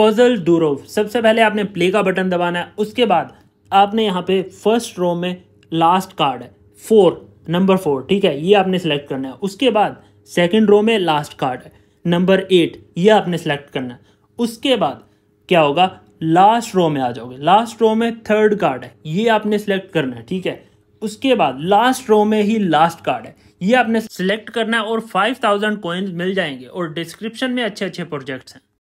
puzzle Durov सबसे पहले आपने प्ले का बटन दबाना है उसके बाद आपने यहाँ पे फर्स्ट रो में लास्ट कार्ड है फोर नंबर फोर ठीक है ये आपने सेलेक्ट करना है उसके बाद सेकेंड रो में लास्ट कार्ड है नंबर एट ये आपने सेलेक्ट करना है उसके बाद क्या होगा लास्ट रो में आ जाओगे लास्ट रो में थर्ड कार्ड है ये आपने सेलेक्ट करना है ठीक है उसके बाद लास्ट रो में ही लास्ट कार्ड है ये आपने सेलेक्ट करना है और फाइव कॉइन्स मिल जाएंगे और डिस्क्रिप्शन में अच्छे अच्छे प्रोजेक्ट्स हैं